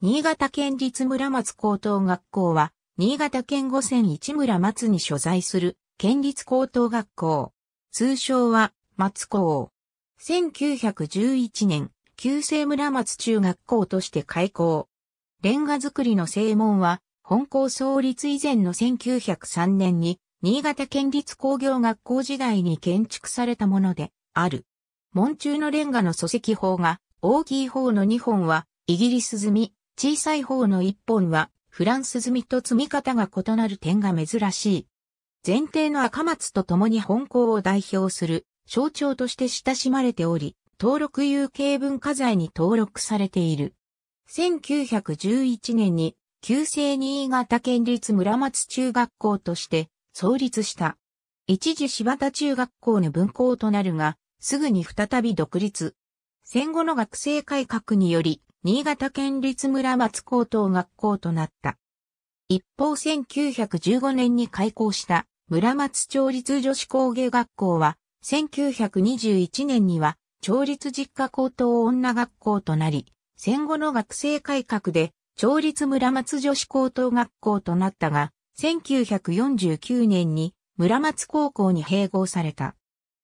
新潟県立村松高等学校は、新潟県五線市村松に所在する県立高等学校。通称は、松高。1911年、旧制村松中学校として開校。レンガ造りの正門は、本校創立以前の1903年に、新潟県立工業学校時代に建築されたもので、ある。門中のレンガの礎石砲が、大きい方の2本は、イギリス積み、小さい方の一本は、フランス積みと積み方が異なる点が珍しい。前提の赤松と共に本校を代表する象徴として親しまれており、登録有形文化財に登録されている。1911年に旧制新潟県立村松中学校として創立した。一時柴田中学校の分校となるが、すぐに再び独立。戦後の学生改革により、新潟県立村松高等学校となった。一方1915年に開校した村松町立女子工芸学校は、1921年には町立実家高等女学校となり、戦後の学生改革で町立村松女子高等学校となったが、1949年に村松高校に併合された。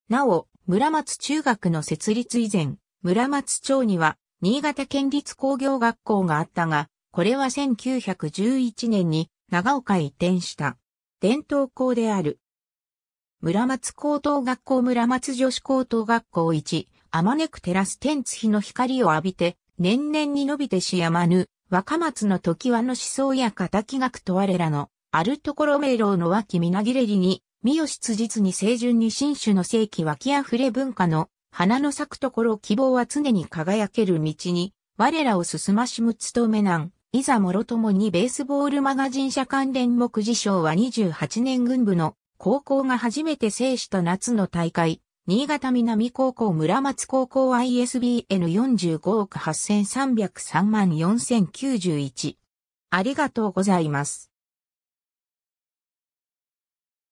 なお、村松中学の設立以前、村松町には新潟県立工業学校があったが、これは1911年に長岡移転した。伝統校である。村松高等学校村松女子高等学校1、あまねく照らす天津日の光を浴びて、年々に伸びてしやまぬ、若松の時はの思想や敵学と我らの、あるところ明朗の脇みなぎれりに、三好辻実に清純に新種の世紀湧き溢れ文化の花の咲くところ希望は常に輝ける道に、我らを進ましむ務めなん。いざもろともにベースボールマガジン社関連目次賞は28年軍部の高校が初めて制した夏の大会、新潟南高校村松高校 ISBN45 億8303万4091。ありがとうございます。